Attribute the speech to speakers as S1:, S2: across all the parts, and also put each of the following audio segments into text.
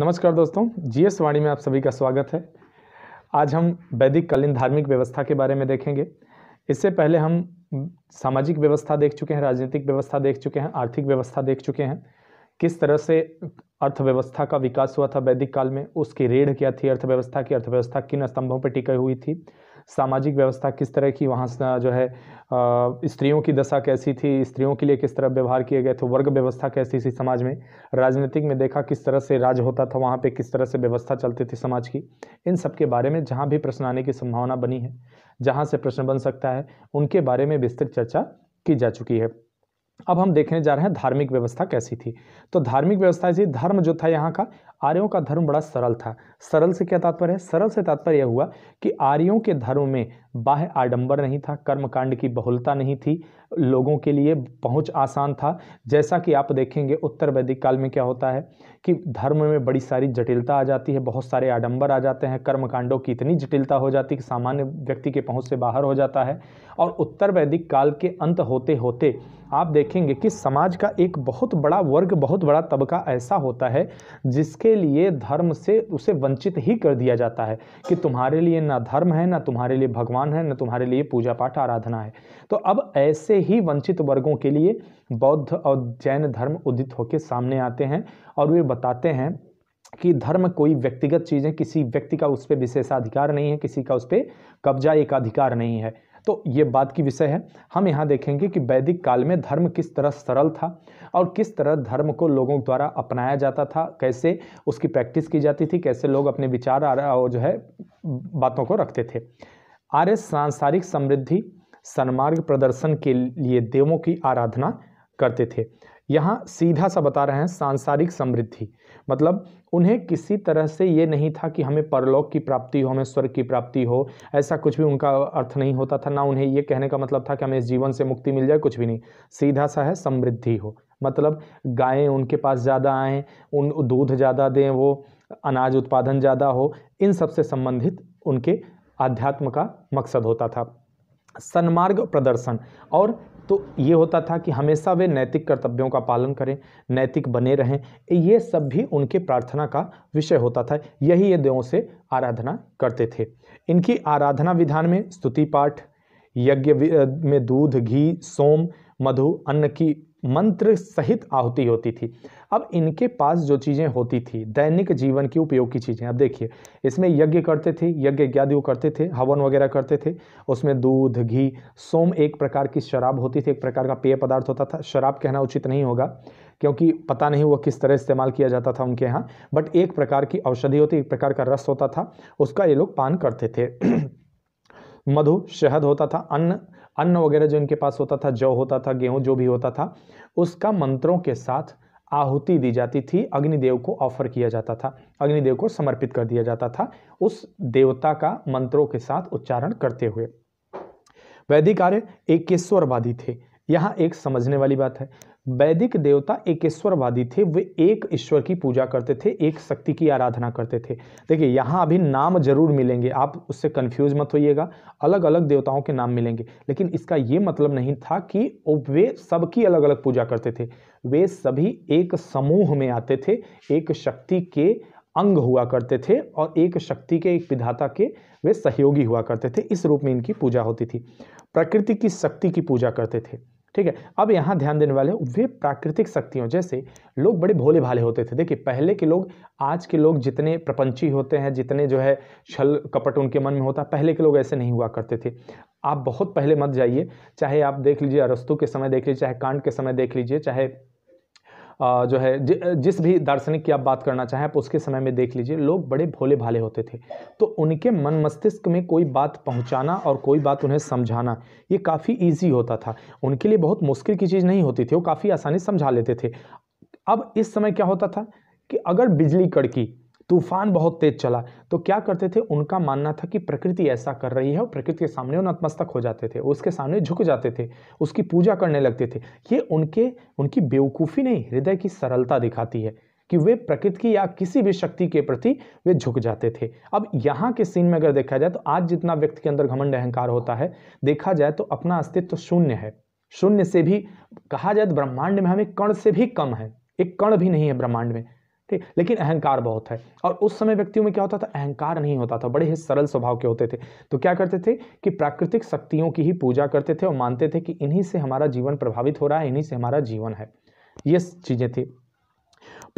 S1: नमस्कार दोस्तों जीएस वाणी में आप सभी का स्वागत है आज हम वैदिक कालीन धार्मिक व्यवस्था के बारे में देखेंगे इससे पहले हम सामाजिक व्यवस्था देख चुके हैं राजनीतिक व्यवस्था देख चुके हैं आर्थिक व्यवस्था देख चुके हैं किस तरह से अर्थव्यवस्था का विकास हुआ था वैदिक काल में उसकी रेढ़ क्या थी अर्थव्यवस्था की अर्थव्यवस्था किन स्तंभों पर टिकी हुई थी सामाजिक व्यवस्था किस तरह की वहाँ जो है स्त्रियों की दशा कैसी थी स्त्रियों के लिए किस तरह व्यवहार किए गए थे वर्ग व्यवस्था कैसी थी समाज में राजनीतिक में देखा किस तरह से राज होता था वहाँ पे किस तरह से व्यवस्था चलती थी समाज की इन सब के बारे में जहाँ भी प्रश्न आने की संभावना बनी है जहाँ से प्रश्न बन सकता है उनके बारे में विस्तृत चर्चा की जा चुकी है अब हम देखने जा रहे हैं धार्मिक व्यवस्था कैसी थी तो धार्मिक व्यवस्था ऐसी धर्म जो था यहाँ का आर्यों का धर्म बड़ा सरल था सरल से क्या तात्पर्य है सरल से तात्पर्य यह हुआ कि आर्यों के धर्म में बाह्य आडंबर नहीं था कर्मकांड की बहुलता नहीं थी लोगों के लिए पहुंच आसान था जैसा कि आप देखेंगे उत्तर वैदिक काल में क्या होता है कि धर्म में बड़ी सारी जटिलता आ जाती है बहुत सारे आडंबर आ जाते हैं कर्म कांडों की इतनी जटिलता हो जाती है कि सामान्य व्यक्ति के पहुंच से बाहर हो जाता है और उत्तर वैदिक काल के अंत होते होते आप देखेंगे कि समाज का एक बहुत बड़ा वर्ग बहुत बड़ा तबका ऐसा होता है जिसके लिए धर्म से उसे वंचित ही कर दिया जाता है कि तुम्हारे लिए ना धर्म है ना तुम्हारे लिए भगवान है ना तुम्हारे लिए पूजा पाठ आराधना है तो अब ऐसे ही वंचित वर्गों के लिए बौद्ध और जैन धर्म उदित होकर सामने आते हैं और वे बताते हैं कि धर्म कोई व्यक्तिगत चीज़ है किसी व्यक्ति का उस पर विशेषाधिकार नहीं है किसी का उस पर कब्जा एक अधिकार नहीं है तो ये बात की विषय है हम यहाँ देखेंगे कि वैदिक काल में धर्म किस तरह सरल था और किस तरह धर्म को लोगों द्वारा अपनाया जाता था कैसे उसकी प्रैक्टिस की जाती थी कैसे लोग अपने विचार और जो है बातों को रखते थे आर्य सांसारिक समृद्धि सन्मार्ग प्रदर्शन के लिए देवों की आराधना करते थे यहाँ सीधा सा बता रहे हैं सांसारिक समृद्धि मतलब उन्हें किसी तरह से ये नहीं था कि हमें परलोक की प्राप्ति हो हमें स्वर्ग की प्राप्ति हो ऐसा कुछ भी उनका अर्थ नहीं होता था ना उन्हें ये कहने का मतलब था कि हमें इस जीवन से मुक्ति मिल जाए कुछ भी नहीं सीधा सा है समृद्धि हो मतलब गायें उनके पास ज़्यादा आएँ उन दूध ज़्यादा दें वो अनाज उत्पादन ज़्यादा हो इन सबसे संबंधित उनके आध्यात्म का मकसद होता था सन्मार्ग प्रदर्शन और तो ये होता था कि हमेशा वे नैतिक कर्तव्यों का पालन करें नैतिक बने रहें ये सब भी उनके प्रार्थना का विषय होता था यही ये देवों से आराधना करते थे इनकी आराधना विधान में स्तुति पाठ यज्ञ में दूध घी सोम मधु अन्न की मंत्र सहित आहुति होती थी अब इनके पास जो चीज़ें होती थी दैनिक जीवन की उपयोग की चीज़ें अब देखिए इसमें यज्ञ करते थे यज्ञ ज्ञादि करते थे हवन वगैरह करते थे उसमें दूध घी सोम एक प्रकार की शराब होती थी एक प्रकार का पेय पदार्थ होता था शराब कहना उचित नहीं होगा क्योंकि पता नहीं हुआ किस तरह इस्तेमाल किया जाता था उनके यहाँ बट एक प्रकार की औषधि होती एक प्रकार का रस होता था उसका ये लोग पान करते थे मधु शहद होता था अन्न अन्न वगैरह जो इनके पास होता था जौ होता था गेहूं जो भी होता था उसका मंत्रों के साथ आहुति दी जाती थी अग्निदेव को ऑफर किया जाता था अग्निदेव को समर्पित कर दिया जाता था उस देवता का मंत्रों के साथ उच्चारण करते हुए वैदिक आर्य एकेश्वरवादी थे यहाँ एक समझने वाली बात है वैदिक देवता एकेश्वरवादी थे वे एक ईश्वर की पूजा करते थे एक शक्ति की आराधना करते थे देखिए यहाँ अभी नाम जरूर मिलेंगे आप उससे कन्फ्यूज मत होइएगा अलग अलग देवताओं के नाम मिलेंगे लेकिन इसका ये मतलब नहीं था कि वे सबकी अलग अलग पूजा करते थे वे सभी एक समूह में आते थे एक शक्ति के अंग हुआ करते थे और एक शक्ति के एक विधाता के वे सहयोगी हुआ करते थे इस रूप में इनकी पूजा होती थी प्रकृति की शक्ति की पूजा करते थे ठीक है अब यहाँ ध्यान देने वाले वे प्राकृतिक शक्तियों जैसे लोग बड़े भोले भाले होते थे देखिए पहले के लोग आज के लोग जितने प्रपंची होते हैं जितने जो है छल कपट उनके मन में होता है पहले के लोग ऐसे नहीं हुआ करते थे आप बहुत पहले मत जाइए चाहे आप देख लीजिए अरस्तु के समय देख लीजिए चाहे कांड के समय देख लीजिए चाहे जो है जिस भी दार्शनिक की आप बात करना चाहें आप उसके समय में देख लीजिए लोग बड़े भोले भाले होते थे तो उनके मन मस्तिष्क में कोई बात पहुंचाना और कोई बात उन्हें समझाना ये काफ़ी ईजी होता था उनके लिए बहुत मुश्किल की चीज़ नहीं होती थी वो काफ़ी आसानी समझा लेते थे अब इस समय क्या होता था कि अगर बिजली कड़की तूफान बहुत तेज चला तो क्या करते थे उनका मानना था कि प्रकृति ऐसा कर रही है और प्रकृति के सामने वो नतमस्तक हो जाते थे उसके सामने झुक जाते थे उसकी पूजा करने लगते थे ये उनके उनकी बेवकूफ़ी नहीं हृदय की सरलता दिखाती है कि वे प्रकृति की या किसी भी शक्ति के प्रति वे झुक जाते थे अब यहाँ के सीन में अगर देखा जाए तो आज जितना व्यक्ति के अंदर घमंड अहंकार होता है देखा जाए तो अपना अस्तित्व शून्य है शून्य से भी कहा जाए तो ब्रह्मांड में हमें कण से भी कम है एक कण भी नहीं है ब्रह्मांड में ठीक लेकिन अहंकार बहुत है और उस समय व्यक्तियों में क्या होता था अहंकार नहीं होता था बड़े ही सरल स्वभाव के होते थे तो क्या करते थे कि प्राकृतिक शक्तियों की ही पूजा करते थे और मानते थे कि इन्हीं से हमारा जीवन प्रभावित हो रहा है इन्हीं से हमारा जीवन है ये चीज़ें थी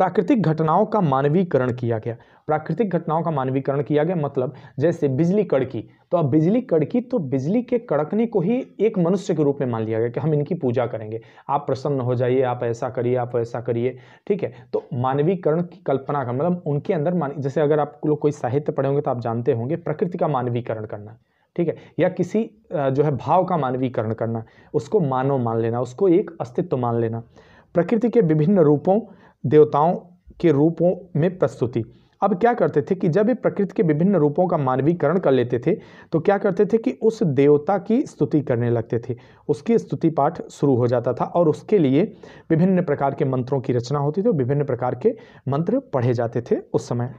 S1: प्राकृतिक घटनाओं का मानवीकरण किया गया प्राकृतिक घटनाओं का मानवीकरण किया गया मतलब जैसे बिजली कड़की तो अब बिजली कड़की तो बिजली के कड़कने को ही एक मनुष्य के रूप में मान लिया गया कि हम इनकी पूजा करेंगे आप प्रसन्न हो जाइए आप ऐसा करिए आप ऐसा करिए ठीक है तो मानवीकरण की कल्पना का मतलब उनके अंदर मान जैसे अगर आप लोग कोई साहित्य पढ़े होंगे तो आप जानते होंगे प्रकृति का मानवीकरण करना ठीक है या किसी जो है भाव का मानवीकरण करना उसको मानव मान लेना उसको एक अस्तित्व मान लेना प्रकृति के विभिन्न रूपों देवताओं के रूपों में प्रस्तुति अब क्या करते थे कि जब ये प्रकृति के विभिन्न रूपों का मानवीकरण कर लेते थे तो क्या करते थे कि उस देवता की स्तुति करने लगते थे उसकी स्तुति पाठ शुरू हो जाता था और उसके लिए विभिन्न प्रकार के मंत्रों की रचना होती थी और विभिन्न प्रकार के मंत्र पढ़े जाते थे उस समय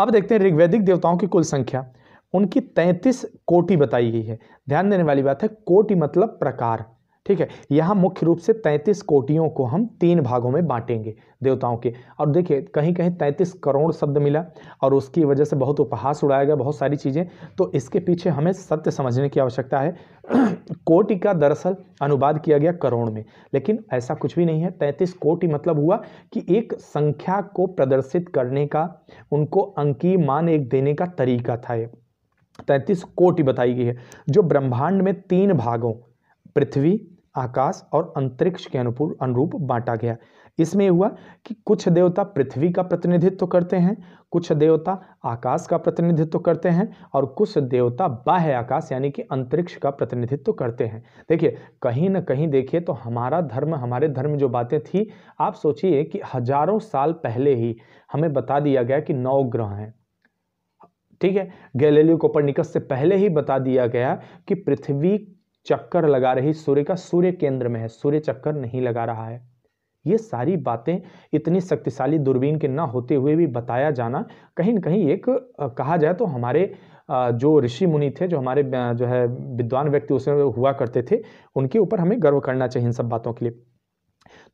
S1: अब देखते हैं ऋग्वैदिक देवताओं की कुल संख्या उनकी तैंतीस कोटि बताई गई है ध्यान देने वाली बात है कोटि मतलब प्रकार ठीक है यहाँ मुख्य रूप से 33 कोटियों को हम तीन भागों में बांटेंगे देवताओं के और देखिए कहीं कहीं 33 करोड़ शब्द मिला और उसकी वजह से बहुत उपहास उड़ाया गया बहुत सारी चीज़ें तो इसके पीछे हमें सत्य समझने की आवश्यकता है कोटि का दरअसल अनुवाद किया गया करोड़ में लेकिन ऐसा कुछ भी नहीं है तैंतीस कोटि मतलब हुआ कि एक संख्या को प्रदर्शित करने का उनको अंकी मान एक देने का तरीका था ये तैंतीस कोटि बताई गई है जो ब्रह्मांड में तीन भागों पृथ्वी आकाश और अंतरिक्ष के अनुकूल अनुरूप बांटा गया इसमें हुआ कि कुछ देवता पृथ्वी का प्रतिनिधित्व करते हैं कुछ देवता आकाश का प्रतिनिधित्व करते हैं और कुछ देवता बाह्य आकाश यानी कि अंतरिक्ष का प्रतिनिधित्व करते हैं देखिए कहीं ना कहीं देखिए तो हमारा धर्म हमारे धर्म जो बातें थी आप सोचिए कि हजारों साल पहले ही हमें बता दिया गया कि नौ ग्रह हैं ठीक है गैलेलियो कोपरनिकस से पहले ही बता दिया गया कि पृथ्वी चक्कर लगा रही सूर्य का सूर्य केंद्र में है सूर्य चक्कर नहीं लगा रहा है ये सारी बातें इतनी शक्तिशाली दूरबीन के ना होते हुए भी बताया जाना कहीं ना कहीं एक कहा जाए तो हमारे जो ऋषि मुनि थे जो हमारे जो है विद्वान व्यक्ति उसमें हुआ करते थे उनके ऊपर हमें गर्व करना चाहिए इन सब बातों के लिए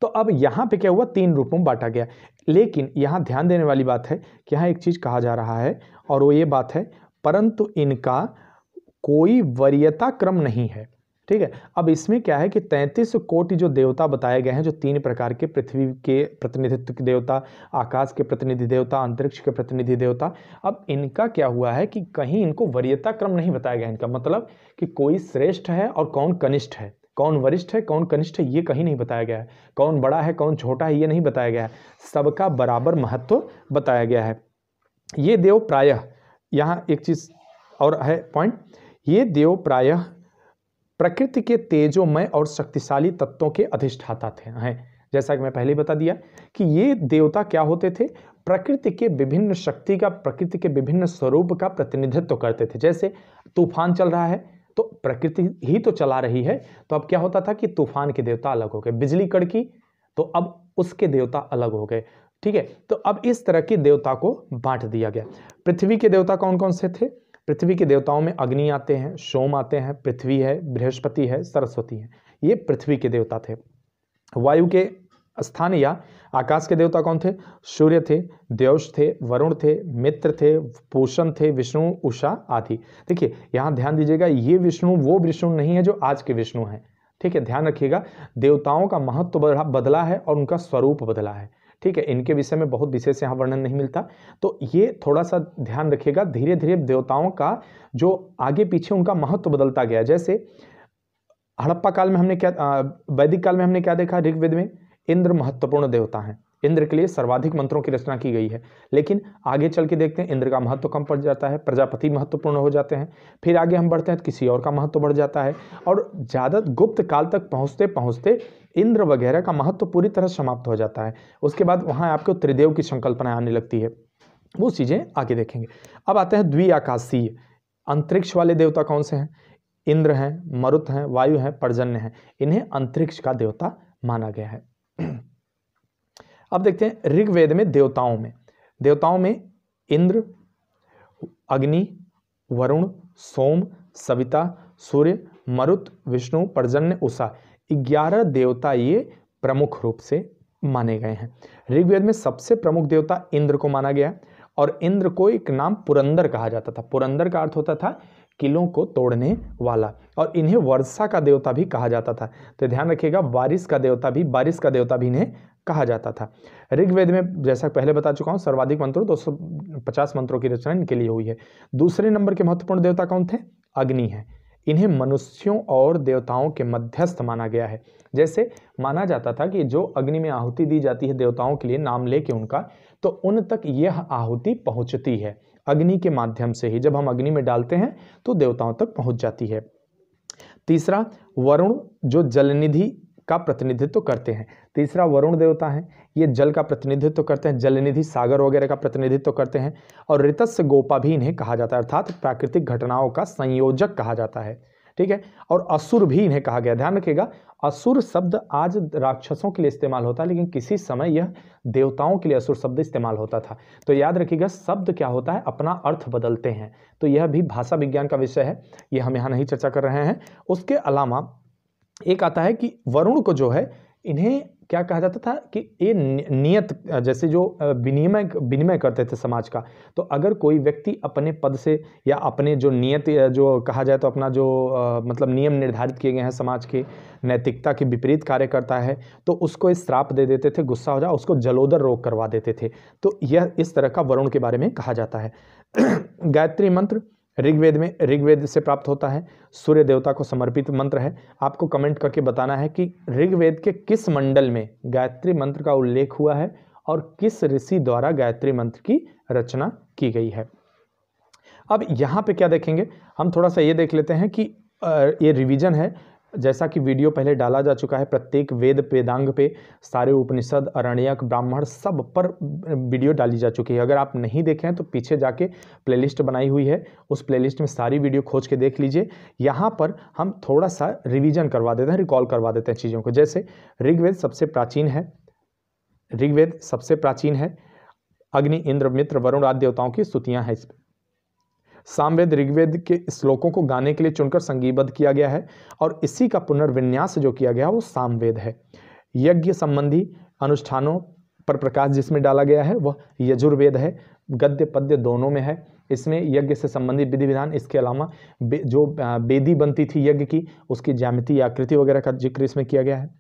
S1: तो अब यहाँ पे क्या हुआ तीन रूपों में बांटा गया लेकिन यहाँ ध्यान देने वाली बात है कि यहाँ एक चीज़ कहा जा रहा है और वो ये बात है परंतु इनका कोई वरीयता क्रम नहीं है ठीक है अब इसमें क्या है कि तैंतीस कोटि जो देवता बताए गए हैं जो तीन प्रकार के पृथ्वी के प्रतिनिधित्व के देवता आकाश के प्रतिनिधि देवता अंतरिक्ष के प्रतिनिधि देवता अब इनका क्या हुआ है कि कहीं इनको वरीयता क्रम नहीं बताया गया इनका मतलब कि कोई श्रेष्ठ है और कौन कनिष्ठ है कौन वरिष्ठ है कौन कनिष्ठ है ये कहीं नहीं बताया गया है कौन बड़ा है कौन छोटा है ये नहीं बताया गया है सबका बराबर महत्व बताया गया है ये देव प्रायः यहाँ एक चीज़ और है पॉइंट ये देव प्रायः प्रकृति के तेजोमय और शक्तिशाली तत्वों के अधिष्ठाता थे हैं जैसा कि मैं पहले बता दिया कि ये देवता क्या होते थे प्रकृति के विभिन्न शक्ति का प्रकृति के विभिन्न स्वरूप का प्रतिनिधित्व करते थे जैसे तूफान चल रहा है तो प्रकृति ही तो चला रही है तो अब क्या होता था कि तूफान के देवता अलग हो गए बिजली कड़की तो अब उसके देवता अलग हो गए ठीक है तो अब इस तरह के देवता को बांट दिया गया पृथ्वी के देवता कौन कौन से थे पृथ्वी के देवताओं में अग्नि आते हैं सोम आते हैं पृथ्वी है बृहस्पति है सरस्वती है ये पृथ्वी के देवता थे वायु के स्थान या आकाश के देवता कौन थे सूर्य थे देवश थे वरुण थे मित्र थे पोषण थे विष्णु उषा आदि देखिए यहाँ ध्यान दीजिएगा ये विष्णु वो विष्णु नहीं है जो आज के विष्णु हैं ठीक है ध्यान रखिएगा देवताओं का महत्व बदला है और उनका स्वरूप बदला है ठीक है इनके विषय में बहुत विशेष यहाँ वर्णन नहीं मिलता तो ये थोड़ा सा ध्यान रखिएगा धीरे धीरे देवताओं का जो आगे पीछे उनका महत्व बदलता गया जैसे हड़प्पा काल में हमने क्या वैदिक काल में हमने क्या देखा ऋग्वेद में इंद्र महत्वपूर्ण देवता हैं इंद्र के लिए सर्वाधिक मंत्रों की रचना की गई है लेकिन आगे चल के देखते हैं इंद्र का महत्व कम पड़ जाता है प्रजापति महत्वपूर्ण हो जाते हैं फिर आगे हम बढ़ते हैं तो किसी और का महत्व बढ़ जाता है और ज़्यादा गुप्त काल तक पहुँचते पहुँचते इंद्र वगैरह का महत्व पूरी तरह समाप्त हो जाता है उसके बाद वहाँ आपको त्रिदेव की संकल्पना आने लगती है वो चीज़ें आगे देखेंगे अब आते हैं आकाशीय अंतरिक्ष वाले देवता कौन से हैं इंद्र हैं मरुत हैं वायु हैं पर्जन्य हैं इन्हें अंतरिक्ष का देवता माना गया है अब देखते हैं ऋग्वेद में देवताओं में देवताओं में इंद्र अग्नि वरुण सोम सविता सूर्य मरुत विष्णु पर्जन्य उषा ग्यारह देवता ये प्रमुख रूप से माने गए हैं ऋग्वेद में सबसे प्रमुख देवता इंद्र को माना गया है और इंद्र को एक नाम पुरंदर कहा जाता था पुरंदर का अर्थ होता था किलों को तोड़ने वाला और इन्हें वर्षा का देवता भी कहा जाता था तो ध्यान रखिएगा बारिश का देवता भी बारिश का देवता भी इन्हें कहा जाता था ऋग्वेद में जैसा पहले बता चुका हूँ सर्वाधिक मंत्र दो सौ पचास मंत्रों की रचना इनके लिए हुई है दूसरे नंबर के महत्वपूर्ण देवता कौन थे अग्नि है इन्हें मनुष्यों और देवताओं के मध्यस्थ माना गया है जैसे माना जाता था कि जो अग्नि में आहुति दी जाती है देवताओं के लिए नाम लेके उनका तो उन तक यह आहुति पहुंचती है अग्नि के माध्यम से ही जब हम अग्नि में डालते हैं तो देवताओं तक पहुंच जाती है तीसरा वरुण जो जलनिधि का प्रतिनिधित्व करते हैं तीसरा वरुण देवता है ये जल का प्रतिनिधित्व करते हैं जलनिधि सागर वगैरह का प्रतिनिधित्व करते हैं और ऋतस्य गोपा भी इन्हें कहा जाता है अर्थात प्राकृतिक घटनाओं का संयोजक कहा जाता है ठीक है और असुर भी इन्हें कहा गया ध्यान रखिएगा असुर शब्द आज राक्षसों के लिए इस्तेमाल होता है लेकिन किसी समय यह देवताओं के लिए असुर शब्द इस्तेमाल होता था तो याद रखिएगा शब्द क्या होता है अपना अर्थ बदलते हैं तो यह भी भाषा विज्ञान का विषय है यह हम यहाँ नहीं चर्चा कर रहे हैं उसके अलावा एक आता है कि वरुण को जो है इन्हें क्या कहा जाता था कि ये नियत जैसे जो विनिमय विनिमय करते थे समाज का तो अगर कोई व्यक्ति अपने पद से या अपने जो नियत जो कहा जाए तो अपना जो मतलब नियम निर्धारित किए गए हैं समाज के नैतिकता के विपरीत कार्य करता है तो उसको इस श्राप दे देते थे गुस्सा हो जाए उसको जलोदर रोग करवा देते थे तो यह इस तरह का वरुण के बारे में कहा जाता है गायत्री मंत्र ऋग्वेद में ऋग्वेद से प्राप्त होता है सूर्य देवता को समर्पित मंत्र है आपको कमेंट करके बताना है कि ऋग्वेद के किस मंडल में गायत्री मंत्र का उल्लेख हुआ है और किस ऋषि द्वारा गायत्री मंत्र की रचना की गई है अब यहाँ पे क्या देखेंगे हम थोड़ा सा ये देख लेते हैं कि ये रिवीजन है जैसा कि वीडियो पहले डाला जा चुका है प्रत्येक वेद वेदांग पे सारे उपनिषद अरण्यक ब्राह्मण सब पर वीडियो डाली जा चुकी है अगर आप नहीं देखे हैं तो पीछे जाके प्लेलिस्ट बनाई हुई है उस प्लेलिस्ट में सारी वीडियो खोज के देख लीजिए यहाँ पर हम थोड़ा सा रिविजन करवा देते हैं रिकॉल करवा देते हैं चीज़ों को जैसे ऋग्वेद सबसे प्राचीन है ऋग्वेद सबसे प्राचीन है अग्नि इंद्र मित्र वरुण आदि देवताओं की स्तुतियाँ हैं पर सामवेद ऋग्वेद के श्लोकों को गाने के लिए चुनकर संगीबद्ध किया गया है और इसी का पुनर्विन्यास जो किया गया वो सामवेद है यज्ञ संबंधी अनुष्ठानों पर प्रकाश जिसमें डाला गया है वह यजुर्वेद है गद्य पद्य दोनों में है इसमें यज्ञ से संबंधित विधि विधान इसके अलावा बे, जो बेदी बनती थी यज्ञ की उसकी ज्यामिति आकृति वगैरह का जिक्र इसमें किया गया है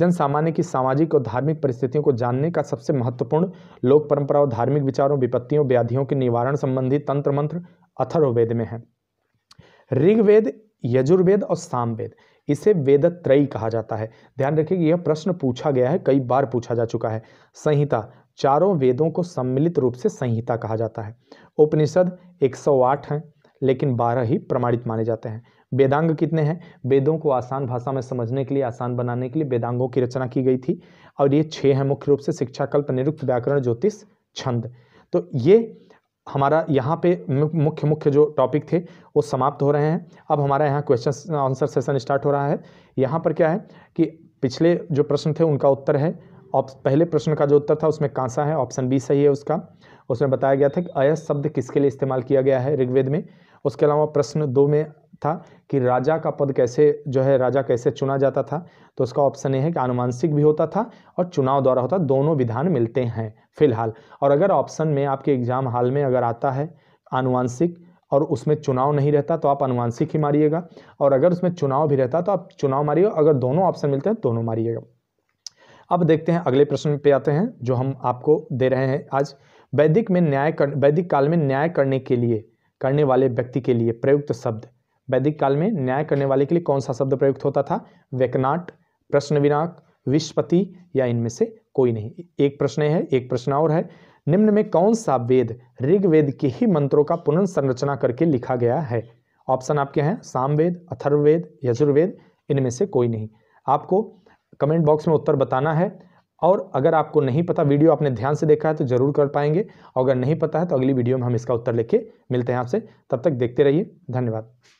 S1: जन सामान्य की सामाजिक और धार्मिक परिस्थितियों को जानने का सबसे महत्वपूर्ण लोक परंपरा और धार्मिक विचारों विपत्तियों व्याधियों के निवारण संबंधी तंत्र मंत्र अथर्ववेद में है ऋग्वेद यजुर्वेद और सामवेद इसे वेदत्रयी कहा जाता है ध्यान रखिए यह प्रश्न पूछा गया है कई बार पूछा जा चुका है संहिता चारों वेदों को सम्मिलित रूप से संहिता कहा जाता है उपनिषद 108 हैं लेकिन 12 ही प्रमाणित माने जाते हैं वेदांग कितने हैं वेदों को आसान भाषा में समझने के लिए आसान बनाने के लिए वेदांगों की रचना की गई थी और ये छः हैं मुख्य रूप से शिक्षा कल्प निरुक्त व्याकरण ज्योतिष छंद तो ये हमारा यहाँ पे मुख्य मुख्य जो टॉपिक थे वो समाप्त हो रहे हैं अब हमारा यहाँ क्वेश्चन आंसर सेशन स्टार्ट हो रहा है यहाँ पर क्या है कि पिछले जो प्रश्न थे उनका उत्तर है पहले प्रश्न का जो उत्तर था उसमें कांसा है ऑप्शन बी सही है उसका उसमें बताया गया था कि अयस शब्द किसके लिए इस्तेमाल किया गया है ऋग्वेद में उसके अलावा प्रश्न दो में था कि राजा का पद कैसे जो है राजा कैसे चुना जाता था तो उसका ऑप्शन ये है कि आनुवांशिक भी होता था और चुनाव द्वारा होता दोनों विधान मिलते हैं फिलहाल और अगर ऑप्शन में आपके एग्ज़ाम हाल में अगर आता है आनुवांशिक और उसमें चुनाव नहीं रहता तो आप अनुवांशिक ही मारिएगा और अगर उसमें चुनाव भी रहता तो आप चुनाव मारिएगा अगर दोनों ऑप्शन मिलते हैं तो दोनों मारिएगा अब देखते हैं अगले प्रश्न पे आते हैं जो हम आपको दे रहे हैं आज वैदिक में न्याय कर वैदिक काल में न्याय करने के लिए करने वाले व्यक्ति के लिए प्रयुक्त शब्द वैदिक काल में न्याय करने वाले के लिए कौन सा शब्द प्रयुक्त होता था वेकनाट प्रश्न विनाक विश्वपति या इनमें से कोई नहीं एक प्रश्न है एक प्रश्न और है निम्न में कौन सा वेद ऋग्वेद के ही मंत्रों का पुनर्संरचना करके लिखा गया है ऑप्शन आपके हैं सामवेद अथर्ववेद यजुर्वेद इनमें से कोई नहीं आपको कमेंट बॉक्स में उत्तर बताना है और अगर आपको नहीं पता वीडियो आपने ध्यान से देखा है तो जरूर कर पाएंगे और अगर नहीं पता है तो अगली वीडियो में हम इसका उत्तर लेके मिलते हैं आपसे तब तक देखते रहिए धन्यवाद